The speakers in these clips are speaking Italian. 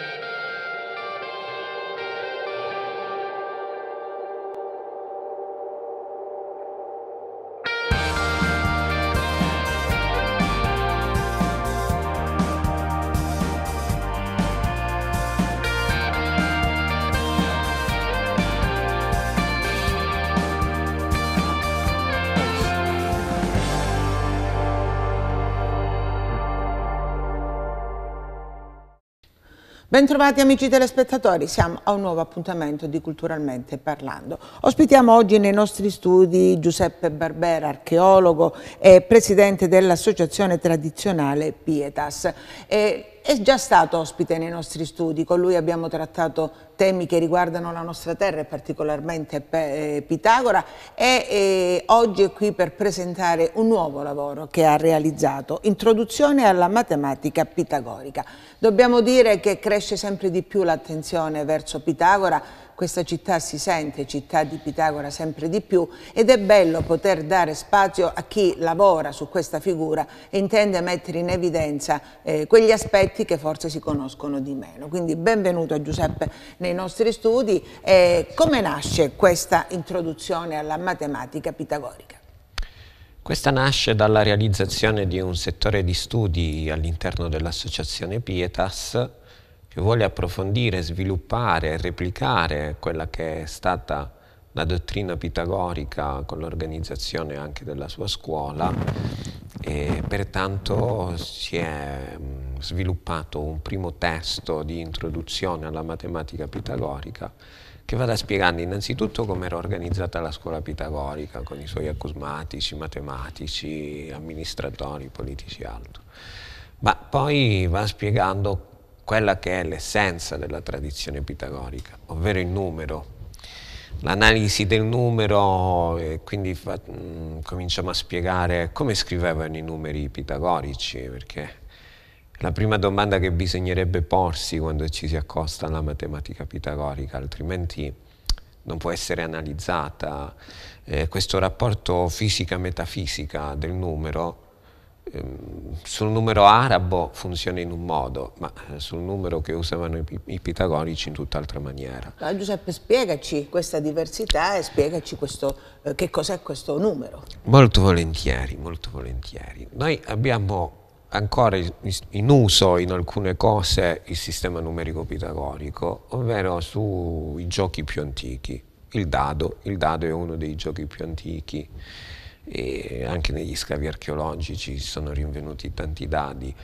Thank you. Bentrovati amici telespettatori, siamo a un nuovo appuntamento di Culturalmente Parlando. Ospitiamo oggi nei nostri studi Giuseppe Barbera, archeologo e presidente dell'associazione tradizionale Pietas. E è già stato ospite nei nostri studi, con lui abbiamo trattato temi che riguardano la nostra terra e particolarmente eh, Pitagora e eh, oggi è qui per presentare un nuovo lavoro che ha realizzato, Introduzione alla matematica pitagorica. Dobbiamo dire che cresce sempre di più l'attenzione verso Pitagora, questa città si sente città di Pitagora sempre di più ed è bello poter dare spazio a chi lavora su questa figura e intende mettere in evidenza eh, quegli aspetti che forse si conoscono di meno. Quindi benvenuto Giuseppe nei nostri studi. Eh, come nasce questa introduzione alla matematica pitagorica? Questa nasce dalla realizzazione di un settore di studi all'interno dell'associazione Pietas che vuole approfondire, sviluppare, replicare quella che è stata la dottrina pitagorica con l'organizzazione anche della sua scuola e pertanto si è mm, sviluppato un primo testo di introduzione alla matematica pitagorica che vada spiegando innanzitutto come era organizzata la scuola pitagorica con i suoi acusmatici, matematici, amministratori, politici e altro, ma poi va spiegando quella che è l'essenza della tradizione pitagorica, ovvero il numero. L'analisi del numero, e eh, quindi fa, mh, mm, cominciamo a spiegare come scrivevano i numeri pitagorici, perché la prima domanda che bisognerebbe porsi quando ci si accosta alla matematica pitagorica, altrimenti non può essere analizzata. Eh, questo rapporto fisica-metafisica del numero Ehm, sul numero arabo funziona in un modo, ma eh, sul numero che usavano i, i pitagorici in tutt'altra maniera. Ma Giuseppe, spiegaci questa diversità e spiegaci questo, eh, che cos'è questo numero. Molto volentieri, molto volentieri. Noi abbiamo ancora in uso in alcune cose il sistema numerico pitagorico, ovvero sui giochi più antichi. Il dado, il dado è uno dei giochi più antichi e anche negli scavi archeologici si sono rinvenuti tanti dadi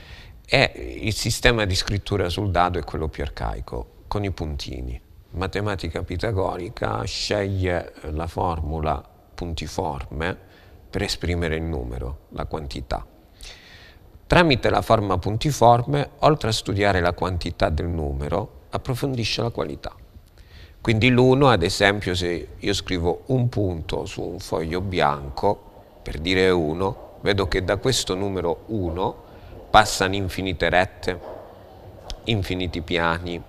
e il sistema di scrittura sul dado è quello più arcaico, con i puntini. Matematica pitagorica sceglie la formula puntiforme per esprimere il numero, la quantità. Tramite la forma puntiforme, oltre a studiare la quantità del numero, approfondisce la qualità. Quindi l'uno, ad esempio, se io scrivo un punto su un foglio bianco, per dire 1, vedo che da questo numero 1 passano infinite rette, infiniti piani.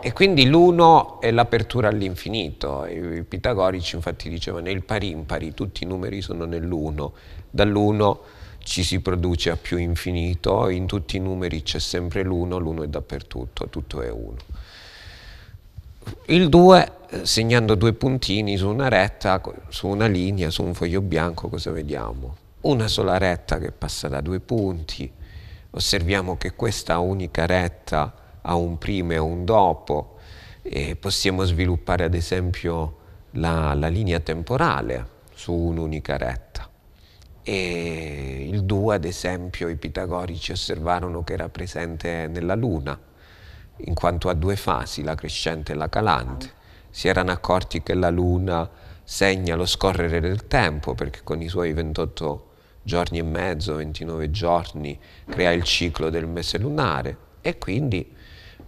E quindi l'uno è l'apertura all'infinito. I pitagorici infatti dicevano il pari impari, tutti i numeri sono nell'uno. Dall'uno ci si produce a più infinito, in tutti i numeri c'è sempre l'uno, l'uno è dappertutto, tutto è uno il 2 eh, segnando due puntini su una retta, su una linea, su un foglio bianco, cosa vediamo? Una sola retta che passa da due punti, osserviamo che questa unica retta ha un prima e un dopo, e possiamo sviluppare ad esempio la, la linea temporale su un'unica retta. E il 2, ad esempio, i pitagorici osservarono che era presente nella Luna in quanto a due fasi, la crescente e la calante. Si erano accorti che la Luna segna lo scorrere del tempo perché con i suoi 28 giorni e mezzo, 29 giorni, crea il ciclo del mese lunare e quindi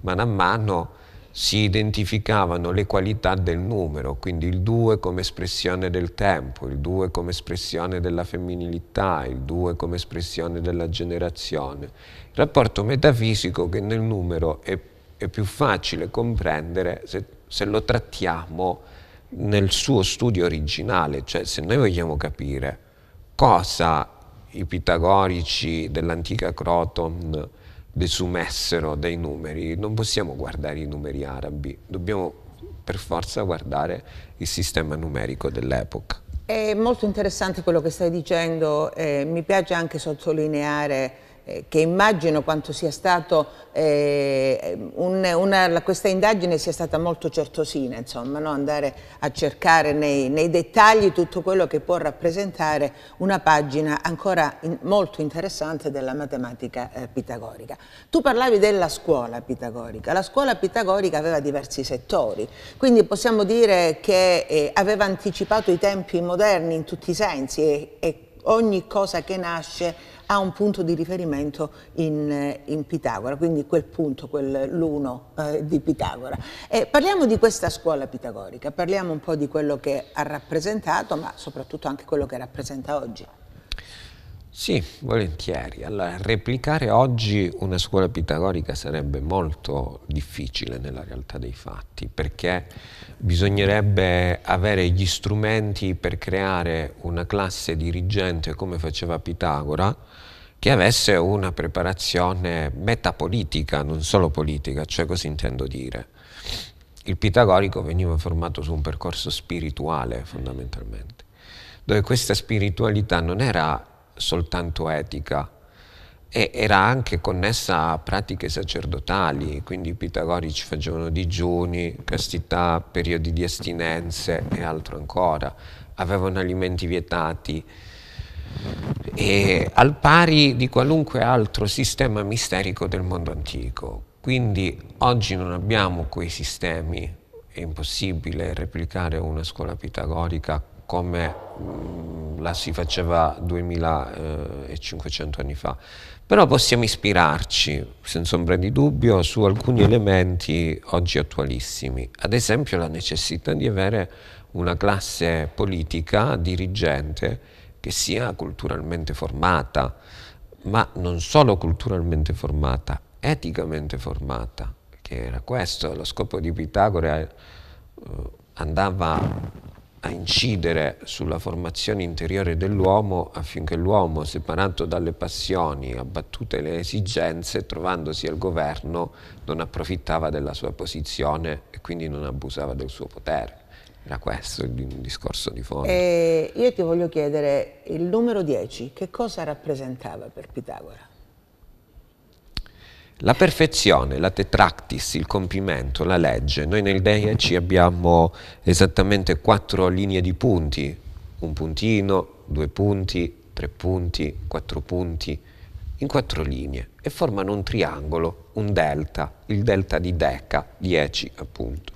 mano a mano si identificavano le qualità del numero, quindi il 2 come espressione del tempo, il 2 come espressione della femminilità, il 2 come espressione della generazione. Il rapporto metafisico che nel numero è è più facile comprendere se, se lo trattiamo nel suo studio originale, cioè se noi vogliamo capire cosa i pitagorici dell'antica Croton desumessero dai numeri, non possiamo guardare i numeri arabi, dobbiamo per forza guardare il sistema numerico dell'epoca. È molto interessante quello che stai dicendo, eh, mi piace anche sottolineare eh, che immagino quanto sia stato eh, un, una, questa indagine sia stata molto certosina, insomma, no? andare a cercare nei, nei, dettagli tutto quello che può rappresentare una pagina ancora in, molto interessante della matematica eh, pitagorica. Tu parlavi della scuola pitagorica, la scuola pitagorica aveva diversi settori, quindi possiamo dire che eh, aveva anticipato i tempi moderni in tutti i sensi e, e ogni cosa che nasce ha un punto di riferimento in, eh, in Pitagora, quindi quel punto, quell'uno eh, di Pitagora. E parliamo di questa scuola pitagorica, parliamo un po' di quello che ha rappresentato, ma soprattutto anche quello che rappresenta oggi. Sì, volentieri. Allora, replicare oggi una scuola pitagorica sarebbe molto difficile nella realtà dei fatti, perché bisognerebbe avere gli strumenti per creare una classe dirigente come faceva Pitagora, che avesse una preparazione metapolitica, non solo politica, cioè cosa intendo dire? Il pitagorico veniva formato su un percorso spirituale fondamentalmente, dove questa spiritualità non era soltanto etica e era anche connessa a pratiche sacerdotali, quindi i pitagorici facevano digiuni, castità, periodi di astinenze e altro ancora, avevano alimenti vietati e al pari di qualunque altro sistema misterico del mondo antico. Quindi oggi non abbiamo quei sistemi, è impossibile replicare una scuola pitagorica come mm, la si faceva 2500 eh, anni fa. Però possiamo ispirarci, senza ombra di dubbio, su alcuni elementi oggi attualissimi. Ad esempio la necessità di avere una classe politica dirigente che sia culturalmente formata, ma non solo culturalmente formata, eticamente formata, che era questo, lo scopo di Pitagora eh, andava a incidere sulla formazione interiore dell'uomo affinché l'uomo, separato dalle passioni, abbattute le esigenze, trovandosi al governo, non approfittava della sua posizione e quindi non abusava del suo potere. Era questo il discorso di fondo. E io ti voglio chiedere, il numero 10 che cosa rappresentava per Pitagora? La perfezione, la tetractis, il compimento, la legge. Noi nel Deia ci abbiamo esattamente quattro linee di punti, un puntino, due punti, tre punti, quattro punti, in quattro linee e formano un triangolo, un delta, il delta di Deca, 10 appunto.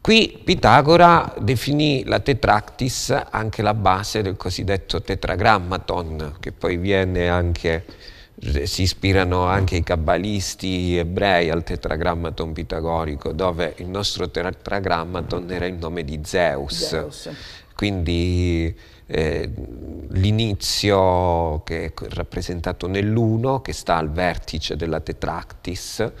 Qui Pitagora definì la tetractis anche la base del cosiddetto tetragrammaton, che poi viene anche si ispirano anche i cabalisti ebrei al tetragrammaton pitagorico, dove il nostro tetragrammaton era il nome di Zeus. Zeus. Quindi eh, l'inizio che è rappresentato nell'uno, che sta al vertice della tetractis,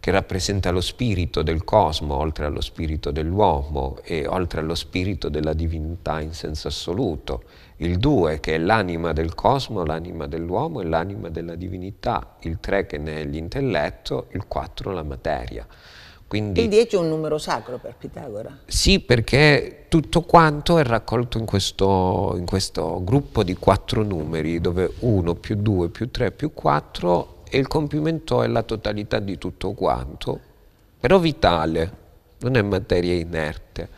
che rappresenta lo spirito del cosmo, oltre allo spirito dell'uomo e oltre allo spirito della divinità in senso assoluto il 2 che è l'anima del cosmo, l'anima dell'uomo e l'anima della divinità, il 3 che ne è l'intelletto, il 4 la materia. Quindi, il 10 è un numero sacro per Pitagora. Sì, perché tutto quanto è raccolto in questo, in questo gruppo di quattro numeri, dove 1 più 2 più 3 più 4 e il compimento è la totalità di tutto quanto, però vitale, non è materia inerte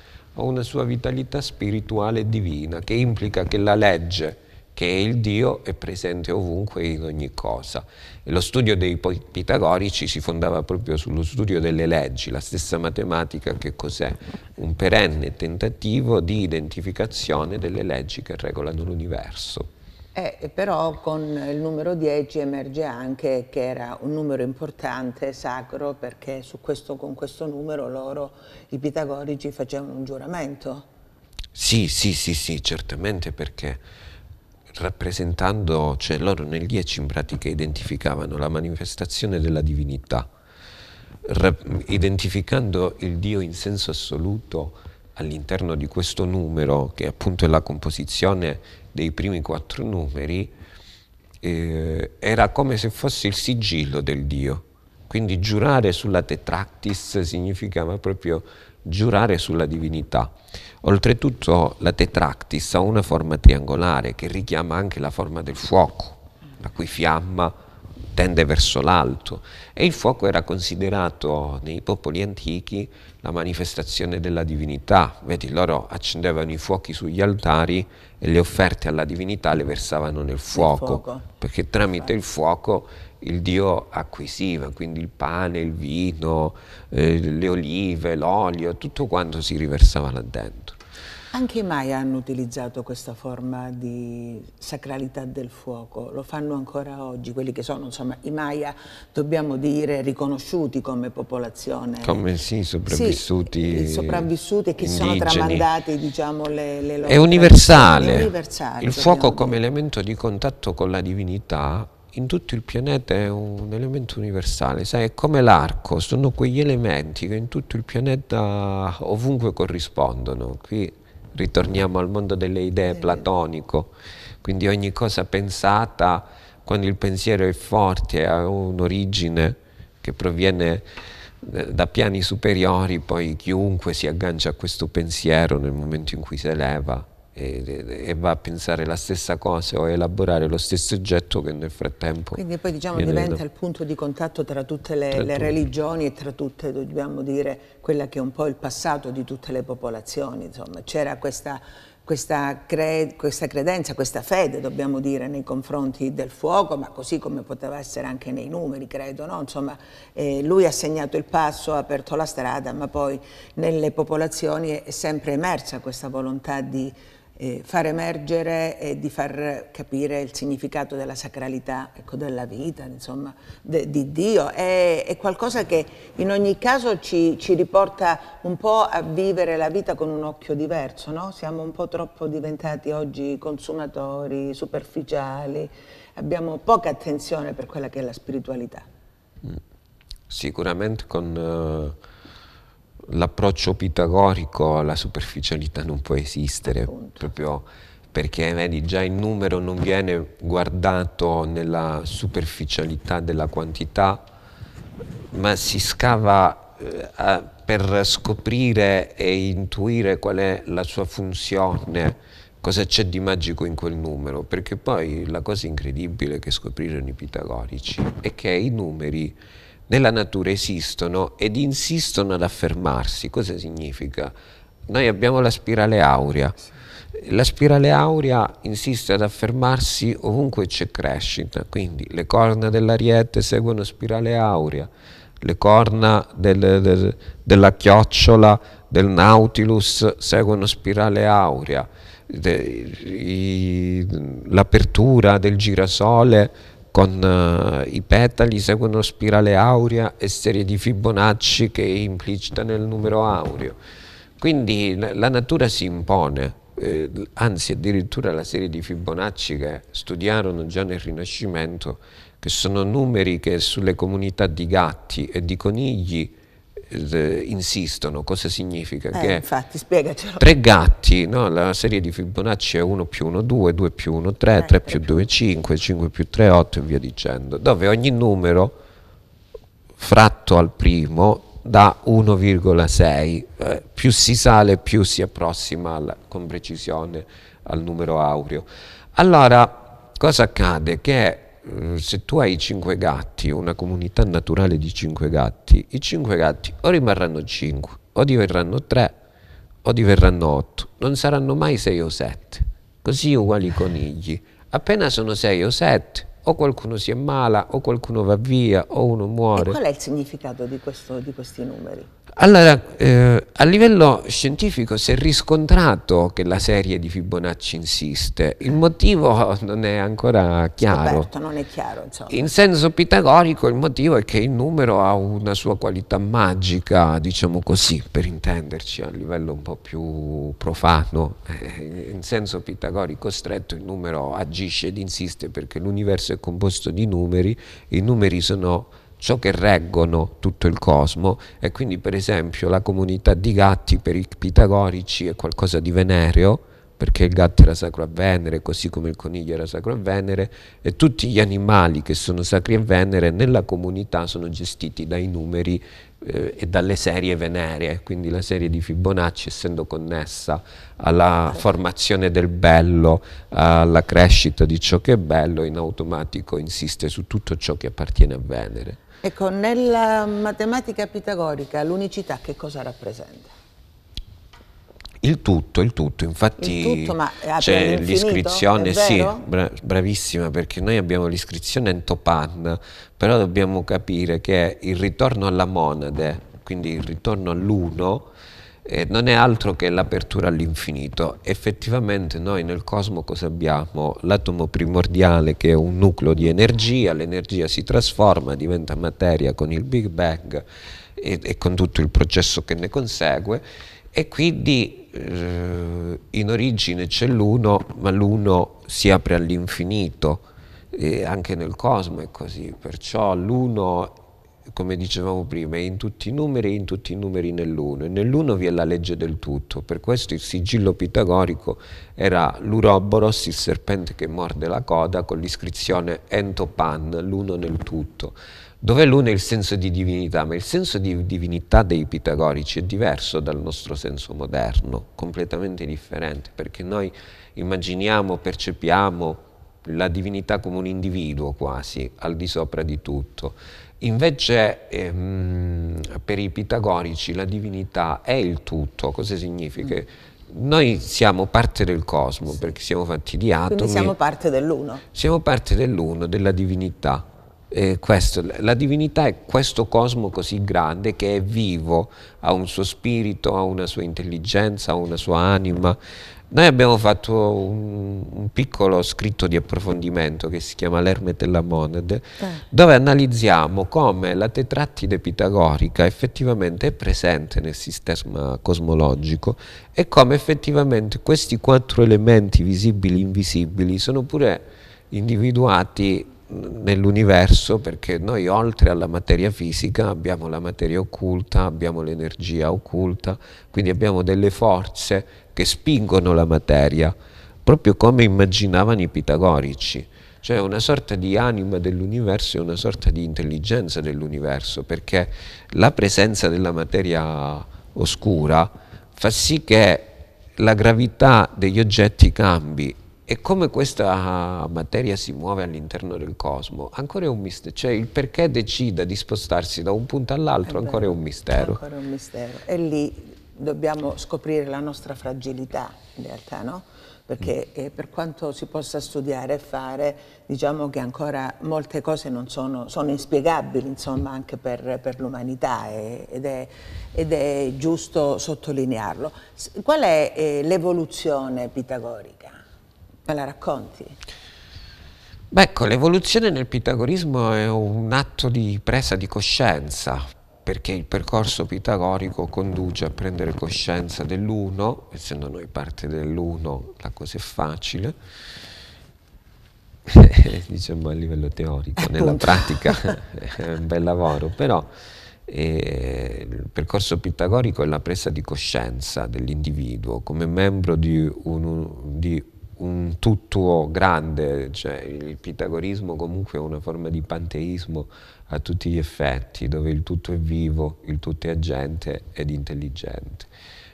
a una sua vitalità spirituale e divina, che implica che la legge, che è il Dio, è presente ovunque in ogni cosa. E lo studio dei pitagorici si fondava proprio sullo studio delle leggi, la stessa matematica che cos'è? Un perenne tentativo di identificazione delle leggi che regolano l'universo. Eh, però con il numero 10 emerge anche che era un numero importante, sacro, perché questo, con questo numero loro, i pitagorici, facevano un giuramento. Sì, sì, sì, sì, certamente perché rappresentando, cioè loro nel 10 in pratica identificavano la manifestazione della divinità, identificando il Dio in senso assoluto all'interno di questo numero, che appunto è la composizione dei primi quattro numeri, eh, era come se fosse il sigillo del Dio. Quindi giurare sulla Tetractis significava proprio giurare sulla divinità. Oltretutto la Tetractis ha una forma triangolare che richiama anche la forma del fuoco, la cui fiamma tende verso l'alto e il fuoco era considerato nei popoli antichi la manifestazione della divinità, vedi loro accendevano i fuochi sugli altari e le offerte alla divinità le versavano nel fuoco, fuoco. perché tramite il fuoco il Dio acquisiva, quindi il pane, il vino, eh, le olive, l'olio, tutto quanto si riversava là dentro. Anche i Maya hanno utilizzato questa forma di sacralità del fuoco, lo fanno ancora oggi, quelli che sono insomma, i Maya, dobbiamo dire, riconosciuti come popolazione. Come sì, sopravvissuti. Sì, sopravvissuti e che sono tramandati diciamo, le, le loro... È universale. È universale il fuoco come elemento di contatto con la divinità in tutto il pianeta è un elemento universale, sai, è come l'arco, sono quegli elementi che in tutto il pianeta ovunque corrispondono. Qui ritorniamo al mondo delle idee platonico, quindi ogni cosa pensata, quando il pensiero è forte, ha un'origine che proviene eh, da piani superiori, poi chiunque si aggancia a questo pensiero nel momento in cui si eleva e, e, va a pensare la stessa cosa o a elaborare lo stesso oggetto che nel frattempo. Quindi poi diciamo diventa il punto di contatto tra tutte le, tra le religioni e tra tutte, dobbiamo dire, quella che è un po' il passato di tutte le popolazioni. Insomma, c'era questa questa, cre questa, credenza, questa fede, dobbiamo dire, nei confronti del fuoco, ma così come poteva essere anche nei numeri, credo. No? Insomma, eh, lui ha segnato il passo, ha aperto la strada, ma poi nelle popolazioni è sempre emersa questa volontà di eh, far emergere e di far capire il significato della sacralità ecco, della vita, insomma, de, di Dio. È, è, qualcosa che in ogni caso ci, ci, riporta un po' a vivere la vita con un occhio diverso, no? siamo un po' troppo diventati oggi consumatori, superficiali, abbiamo poca attenzione per quella che è la spiritualità. Mm. Sicuramente con... Uh l'approccio pitagorico alla superficialità non può esistere, Appunto. proprio perché vedi, già il numero non viene guardato nella superficialità della quantità, ma si scava eh, per scoprire e intuire qual è la sua funzione, cosa c'è di magico in quel numero, perché poi la cosa incredibile che scoprirono i pitagorici è che i numeri nella natura esistono ed insistono ad affermarsi. Cosa significa? Noi abbiamo la spirale aurea. La spirale aurea insiste ad affermarsi ovunque c'è crescita, quindi le corna dell'ariete seguono spirale aurea, le corna del, del, della chiocciola del nautilus seguono spirale aurea, l'apertura del girasole con uh, i petali seguono spirale aurea e serie di Fibonacci che è implicita nel numero aureo. Quindi la natura si impone, eh, anzi addirittura la serie di Fibonacci che studiarono già nel Rinascimento, che sono numeri che sulle comunità di gatti e di conigli insistono, cosa significa? Eh, che infatti, spiegacelo. Tre gatti, no? la serie di Fibonacci è 1 più 1, 2, 2 più 1, 3, 3 più 2, 5, 5 più 3, 8 e via dicendo, dove ogni numero fratto al primo da 1,6, eh, più si sale più si approssima alla, con precisione al numero aureo. Allora, cosa accade? Che eh, se tu hai cinque gatti, una comunità naturale di cinque gatti, i cinque gatti o rimarranno cinque, o diverranno tre, o diverranno otto, non saranno mai sei o sette, così uguali i conigli. Appena sono sei o sette, o qualcuno si ammala, o qualcuno va via, o uno muore. E qual è il significato di, questo, di questi numeri? Allora, eh, a livello scientifico si è riscontrato che la serie di Fibonacci insiste, il motivo non è ancora chiaro. Roberto, non è chiaro insomma. In senso pitagorico il motivo è che il numero ha una sua qualità magica, diciamo così, per intenderci a livello un po' più profano. Eh, in senso pitagorico stretto il numero agisce ed insiste perché l'universo è è composto di numeri, i numeri sono ciò che reggono tutto il cosmo e quindi per esempio la comunità di gatti per i pitagorici è qualcosa di venereo perché il gatto era sacro a Venere, così come il coniglio era sacro a Venere, e tutti gli animali che sono sacri a Venere nella comunità sono gestiti dai numeri eh, e dalle serie venere, quindi la serie di Fibonacci essendo connessa alla formazione del bello, alla crescita di ciò che è bello, in automatico insiste su tutto ciò che appartiene a Venere. Ecco, nella matematica pitagorica l'unicità che cosa rappresenta? Il tutto, il tutto, infatti c'è l'iscrizione, sì, bra- bravissima perché noi abbiamo l'iscrizione in Topan, però dobbiamo capire che il ritorno alla monade, quindi il ritorno all'uno, eh, non è altro che l'apertura all'infinito. Effettivamente noi nel cosmo cosa abbiamo? L'atomo primordiale che è un nucleo di energia, l'energia si trasforma, diventa materia con il Big Bang e, e con tutto il processo che ne consegue e quindi eh, in origine c'è l'uno, ma l'uno si apre all'infinito, e anche nel cosmo è così, perciò l'uno, come dicevamo prima, è in tutti i numeri e in tutti i numeri nell'uno, e nell'uno vi è la legge del tutto, per questo il sigillo pitagorico era l'uroboros, il serpente che morde la coda, con l'iscrizione entopan, l'uno nel tutto. Dov'è l'uno è il senso di divinità, ma il senso di divinità dei pitagorici è diverso dal nostro senso moderno, completamente differente, perché noi immaginiamo, percepiamo la divinità come un individuo quasi, al di sopra di tutto. Invece ehm, per i pitagorici la divinità è il tutto, cosa significa? Mm. Noi siamo parte del cosmo perché siamo fatti di atomi. Quindi siamo parte dell'uno. Siamo parte dell'uno, della divinità eh, questo, la divinità è questo cosmo così grande che è vivo, ha un suo spirito, ha una sua intelligenza, ha una sua anima. Noi abbiamo fatto un, un piccolo scritto di approfondimento che si chiama L'Ermete e la Monade, eh. dove analizziamo come la tetrattide pitagorica effettivamente è presente nel sistema cosmologico e come effettivamente questi quattro elementi visibili e invisibili sono pure individuati nell'universo perché noi oltre alla materia fisica abbiamo la materia occulta, abbiamo l'energia occulta, quindi abbiamo delle forze che spingono la materia, proprio come immaginavano i pitagorici, cioè una sorta di anima dell'universo e una sorta di intelligenza dell'universo, perché la presenza della materia oscura fa sì che la gravità degli oggetti cambi e come questa materia si muove all'interno del cosmo, ancora è un mistero, cioè il perché decida di spostarsi da un punto all'altro ancora è un mistero. Ancora un mistero. E lì dobbiamo scoprire la nostra fragilità, in realtà, no? Perché mm. eh, per quanto si possa studiare e fare, diciamo che ancora molte cose sono, sono, inspiegabili, insomma, anche per, per l'umanità ed è, ed è giusto sottolinearlo. Qual è eh, l'evoluzione pitagorica? Me la racconti? Beh, ecco, l'evoluzione nel pitagorismo è un atto di presa di coscienza, perché il percorso pitagorico conduce a prendere coscienza dell'uno, essendo noi parte dell'uno la cosa è facile, diciamo a livello teorico, Appunto. nella pratica è un bel lavoro, però eh, il percorso pitagorico è la presa di coscienza dell'individuo come membro di, un, di un tutto grande, cioè il pitagorismo comunque è una forma di panteismo a tutti gli effetti, dove il tutto è vivo, il tutto è agente ed intelligente.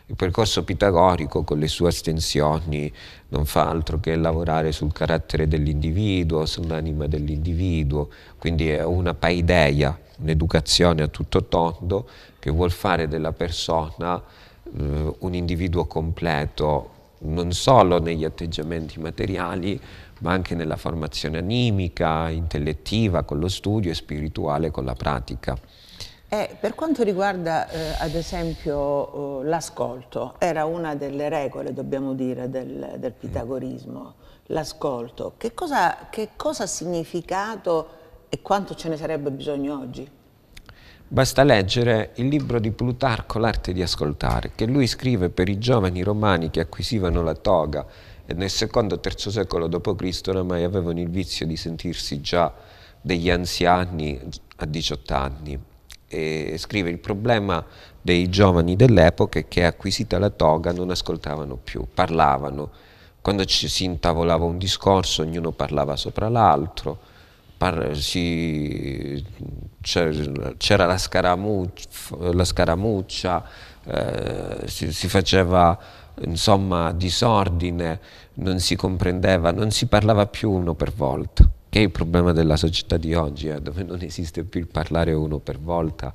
Il percorso pitagorico con le sue astensioni non fa altro che lavorare sul carattere dell'individuo, sull'anima dell'individuo, quindi è una paideia, un'educazione a tutto tondo che vuol fare della persona eh, un individuo completo, non solo negli atteggiamenti materiali, ma anche nella formazione animica, intellettiva, con lo studio e spirituale, con la pratica. Eh, per quanto riguarda eh, ad esempio eh, l'ascolto, era una delle regole, dobbiamo dire, del, del pitagorismo, l'ascolto. che cosa ha significato e quanto ce ne sarebbe bisogno oggi? Basta leggere il libro di Plutarco L'arte di ascoltare, che lui scrive per i giovani romani che acquisivano la toga e nel secondo o terzo secolo d.C. oramai avevano il vizio di sentirsi già degli anziani a 18 anni. E scrive il problema dei giovani dell'epoca è che acquisita la toga non ascoltavano più, parlavano. Quando ci si intavolava un discorso ognuno parlava sopra l'altro, par- si c'era la scaramuccia, la scaramuccia eh, si, si, faceva insomma disordine, non si comprendeva, non si parlava più uno per volta, che è il problema della società di oggi, eh, dove non esiste più il parlare uno per volta,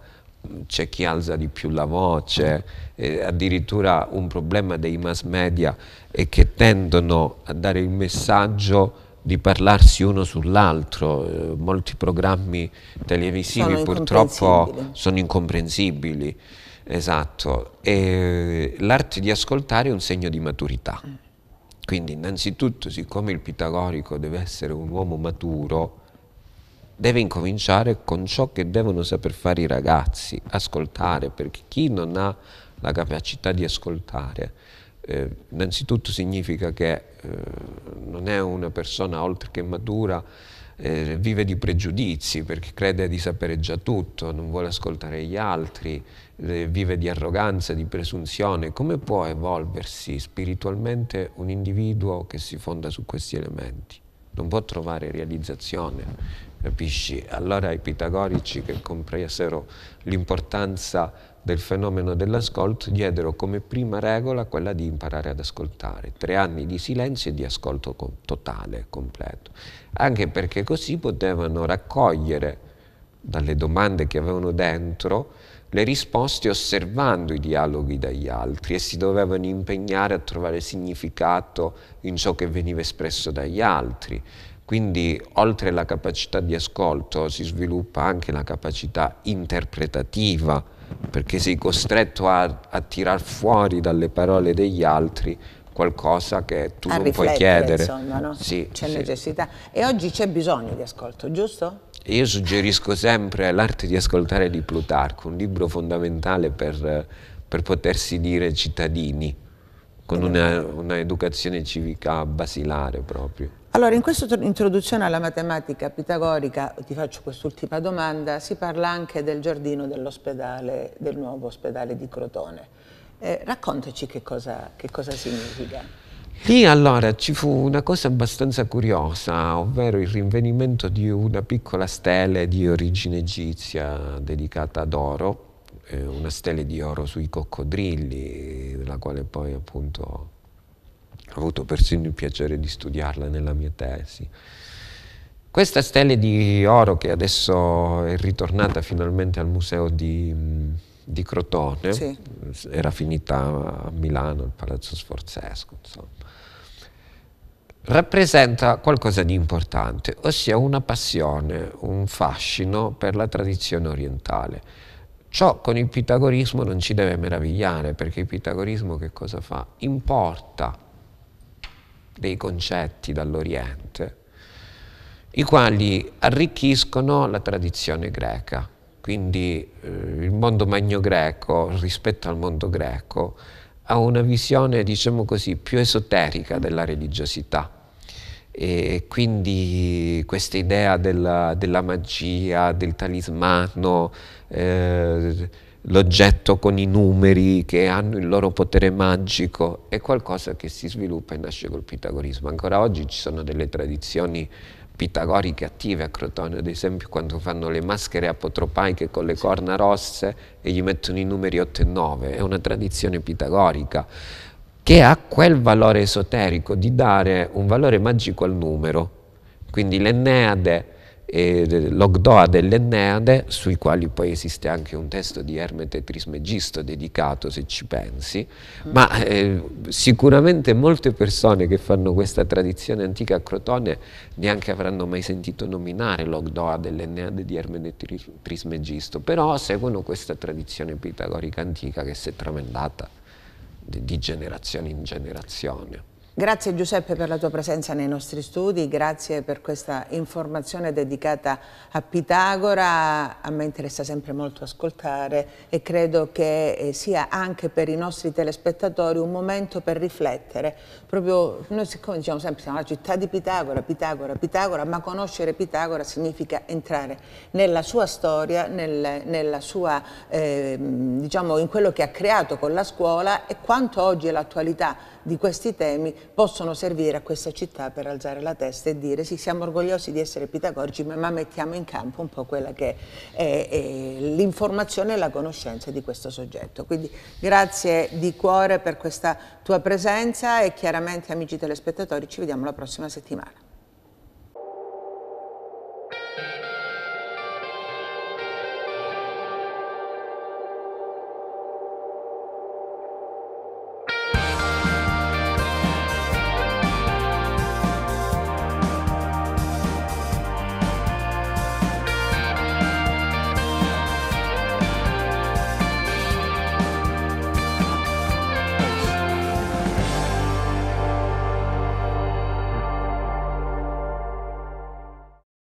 c'è chi alza di più la voce, eh, addirittura un problema dei mass media è che tendono a dare il messaggio di parlarsi uno sull'altro, eh, molti programmi televisivi sono purtroppo sono incomprensibili, esatto, e eh, l'arte di ascoltare è un segno di maturità. Mm. Quindi innanzitutto, siccome il pitagorico deve essere un uomo maturo, deve incominciare con ciò che devono saper fare i ragazzi, ascoltare, perché chi non ha la capacità di ascoltare, eh, innanzitutto significa che eh, non è una persona oltre che matura, eh, vive di pregiudizi perché crede di sapere già tutto, non vuole ascoltare gli altri, eh, vive di arroganza, di presunzione. Come può evolversi spiritualmente un individuo che si fonda su questi elementi? Non può trovare realizzazione Capisci? Allora i pitagorici che compresero l'importanza del fenomeno dell'ascolto diedero come prima regola quella di imparare ad ascoltare, tre anni di silenzio e di ascolto totale, completo, anche perché così potevano raccogliere dalle domande che avevano dentro le risposte osservando i dialoghi dagli altri e si dovevano impegnare a trovare significato in ciò che veniva espresso dagli altri quindi oltre alla capacità di ascolto si sviluppa anche la capacità interpretativa, perché sei costretto a, a tirar fuori dalle parole degli altri qualcosa che tu a non puoi chiedere. Insomma, no? sì, c'è sì. necessità. E oggi c'è bisogno di ascolto, giusto? Io suggerisco sempre L'arte di ascoltare di Plutarco, un libro fondamentale per, per potersi dire cittadini, con una, una educazione civica basilare proprio. Allora, in questa introduzione alla matematica pitagorica, ti faccio quest'ultima domanda, si parla anche del giardino dell'ospedale, del nuovo ospedale di Crotone. Eh, raccontaci che cosa, che cosa significa. Lì allora ci fu una cosa abbastanza curiosa, ovvero il rinvenimento di una piccola stele di origine egizia dedicata ad oro, eh, una stele di oro sui coccodrilli, la quale poi appunto ho avuto persino il piacere di studiarla nella mia tesi. Questa stella di oro che adesso è ritornata finalmente al museo di, mm, di Crotone, sì. era finita a Milano, al Palazzo Sforzesco, insomma, rappresenta qualcosa di importante, ossia una passione, un fascino per la tradizione orientale. Ciò con il pitagorismo non ci deve meravigliare, perché il pitagorismo che cosa fa? Importa dei concetti dall'Oriente, i quali arricchiscono la tradizione greca. Quindi eh, il mondo magno-greco rispetto al mondo greco ha una visione, diciamo così, più esoterica della religiosità. E quindi questa idea della, della magia, del talismano, eh, l'oggetto con i numeri che hanno il loro potere magico, è qualcosa che si sviluppa e nasce col pitagorismo. Ancora oggi ci sono delle tradizioni pitagoriche attive a Crotone, ad esempio quando fanno le maschere apotropaiche con le corna rosse e gli mettono i numeri 8 e 9, è una tradizione pitagorica che ha quel valore esoterico di dare un valore magico al numero. Quindi l'Enneade eh, l'Ogdoa dell'Enneade, sui quali poi esiste anche un testo di Ermete Trismegisto dedicato, se ci pensi, mm. ma eh, sicuramente molte persone che fanno questa tradizione antica a Crotone neanche avranno mai sentito nominare l'Ogdoa dell'Enneade di Ermete Trismegisto, però seguono questa tradizione pitagorica antica che si è tramandata di, di generazione in generazione. Grazie Giuseppe per la tua presenza nei nostri studi, grazie per questa informazione dedicata a Pitagora, a me interessa sempre molto ascoltare e credo che eh, sia anche per i nostri telespettatori un momento per riflettere, proprio noi siccome diciamo sempre siamo la città di Pitagora, Pitagora, Pitagora, ma conoscere Pitagora significa entrare nella sua storia, nel, nella sua, eh, diciamo, in quello che ha creato con la scuola e quanto oggi è l'attualità di questi temi possono servire a questa città per alzare la testa e dire sì siamo orgogliosi di essere pitagorici ma mettiamo in campo un po' quella che è, è l'informazione e la conoscenza di questo soggetto. Quindi grazie di cuore per questa tua presenza e chiaramente amici telespettatori ci vediamo la prossima settimana.